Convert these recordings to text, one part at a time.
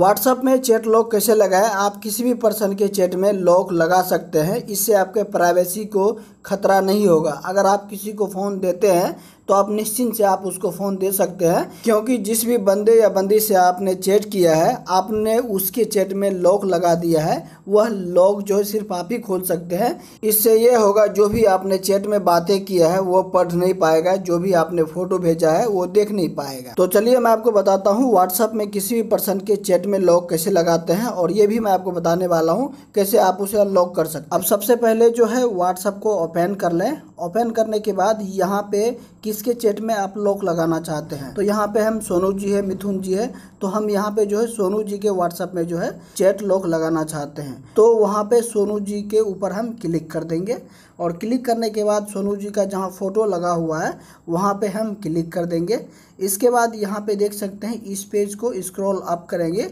WhatsApp में chat lock कैसे लगाएं आप किसी भी पर्सन के चैट में लॉक लगा सकते हैं इससे आपके प्राइवेसी को खतरा नहीं होगा अगर आप किसी को फ़ोन देते हैं तो आप निश्चिंत से आप उसको फ़ोन दे सकते हैं क्योंकि जिस भी बंदे या बंदी से आपने चैट किया है आपने उसके चैट में लॉक लगा दिया है वह लॉग जो है सिर्फ आप ही खोल सकते हैं इससे ये होगा जो भी आपने चैट में बातें किया है वो पढ़ नहीं पाएगा जो भी आपने फोटो भेजा है वो देख नहीं पाएगा तो चलिए मैं आपको बताता हूँ व्हाट्सअप में किसी भी पर्सन के चैट में लॉक कैसे लगाते हैं और ये भी मैं आपको बताने वाला हूँ कैसे आप उसे अनलॉक कर सकते अब सबसे पहले जो है व्हाट्सएप को ओपन कर लें ओपन करने के बाद यहाँ पे किसके चैट में आप लॉक लगाना चाहते हैं तो यहाँ पे हम सोनू जी है मिथुन जी है तो हम यहाँ पे जो है सोनू जी के व्हाट्सअप में जो है चैट लॉक लगाना चाहते हैं तो वहाँ पे सोनू जी के ऊपर हम क्लिक कर देंगे और क्लिक करने के बाद सोनू जी का जहाँ फ़ोटो लगा हुआ है वहाँ पे हम क्लिक कर देंगे इसके बाद यहाँ पे देख सकते हैं इस पेज को स्क्रॉल अप करेंगे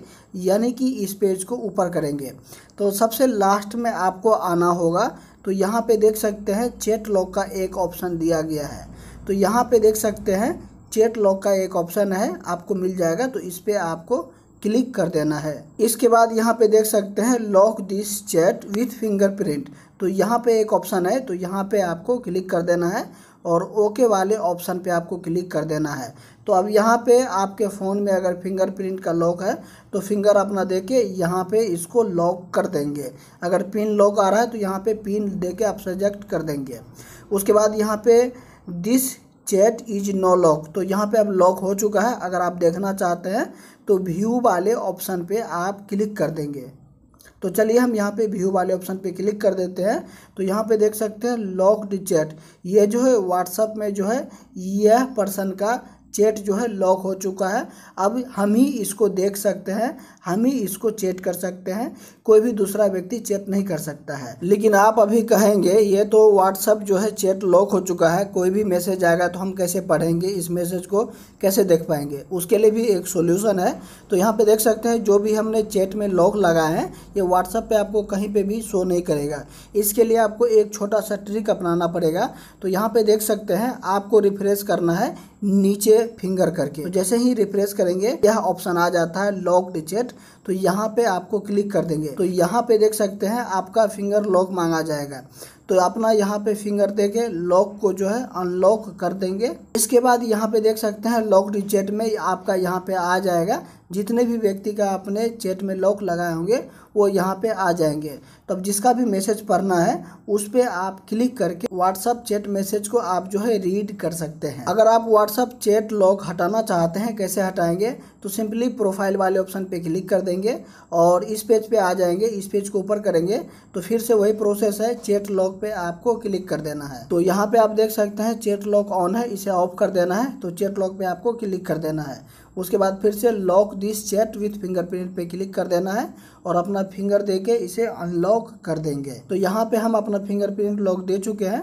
यानी कि इस पेज को ऊपर करेंगे तो सबसे लास्ट में आपको आना होगा तो यहाँ पे देख सकते हैं चेट लॉक का एक ऑप्शन दिया गया है तो यहाँ पे देख सकते हैं चेट लॉक का एक ऑप्शन है आपको मिल जाएगा तो इस पर आपको क्लिक कर देना है इसके बाद यहाँ पे देख सकते हैं lock this chat with fingerprint तो यहाँ पे एक ऑप्शन है तो यहाँ पे आपको क्लिक कर देना है और ओके वाले ऑप्शन पे आपको क्लिक कर देना है तो अब यहाँ पे आपके फ़ोन में अगर फिंगरप्रिंट का लॉक है तो फिंगर अपना दे के यहाँ पे इसको लॉक कर देंगे अगर पिन लॉक आ रहा है तो यहाँ पे पिन दे के आप सजेक्ट कर देंगे उसके बाद यहाँ पे this chat is no lock तो यहाँ पे अब लॉक हो चुका है अगर आप देखना चाहते हैं तो व्यू वाले ऑप्शन पे आप क्लिक कर देंगे तो चलिए हम यहाँ पे व्यू वाले ऑप्शन पे क्लिक कर देते हैं तो यहाँ पे देख सकते हैं लॉक्ड चैट ये जो है व्हाट्सअप में जो है यह पर्सन का चैट जो है लॉक हो चुका है अब हम ही इसको देख सकते हैं हम ही इसको चैट कर सकते हैं कोई भी दूसरा व्यक्ति चैट नहीं कर सकता है लेकिन आप अभी कहेंगे ये तो व्हाट्सअप जो है चैट लॉक हो चुका है कोई भी मैसेज आएगा तो हम कैसे पढ़ेंगे इस मैसेज को कैसे देख पाएंगे उसके लिए भी एक सोल्यूशन है तो यहाँ पर देख सकते हैं जो भी हमने चैट में लॉक लगाए हैं ये व्हाट्सअप पर आपको कहीं पर भी शो नहीं करेगा इसके लिए आपको एक छोटा सा ट्रिक अपनाना पड़ेगा तो यहाँ पर देख सकते हैं आपको रिफ्रेश करना है नीचे फिंगर करके तो जैसे ही रिफ्रेश करेंगे यह ऑप्शन आ जाता है लॉक डिजिट तो यहाँ पे आपको क्लिक कर देंगे तो यहाँ पे देख सकते हैं आपका फिंगर लॉक मांगा जाएगा तो अपना यहाँ पे फिंगर दे के लॉक को जो है अनलॉक कर देंगे इसके बाद यहाँ पे देख सकते हैं लॉक चैट में आपका यहाँ पे आ जाएगा जितने भी व्यक्ति का आपने चैट में लॉक लगाए होंगे वो यहाँ पे आ जाएंगे तब तो जिसका भी मैसेज पढ़ना है उस पर आप क्लिक करके व्हाट्सअप चैट मैसेज को आप जो है रीड कर सकते हैं अगर आप व्हाट्सअप चैट लॉक हटाना चाहते हैं कैसे हटाएंगे तो सिंपली प्रोफाइल वाले ऑप्शन पे क्लिक कर देंगे और इस पेज पे आ जाएंगे इस पेज को ऊपर करेंगे तो फिर से वही प्रोसेस है चैट लॉक पे आपको क्लिक कर देना है तो यहाँ पे आप देख सकते हैं चेट लॉक ऑन है इसे ऑफ कर देना है तो चेट लॉक पे आपको क्लिक कर देना है उसके बाद फिर से lock this chat with fingerprint पे क्लिक कर देना है और अपना फिंगर दे के इसे अनलॉक कर देंगे तो यहाँ पे हम अपना फिंगरप्रिंट लॉक दे चुके हैं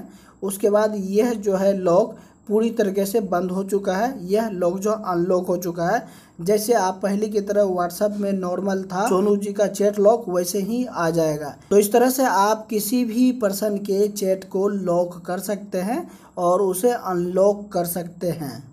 उसके बाद यह जो है लॉक पूरी तरीके से बंद हो चुका है यह लॉक जो अनलॉक हो चुका है जैसे आप पहले की तरह व्हाट्सएप में नॉर्मल था सोनू जी का चैट लॉक वैसे ही आ जाएगा तो इस तरह से आप किसी भी पर्सन के चैट को लॉक कर सकते हैं और उसे अनलॉक कर सकते हैं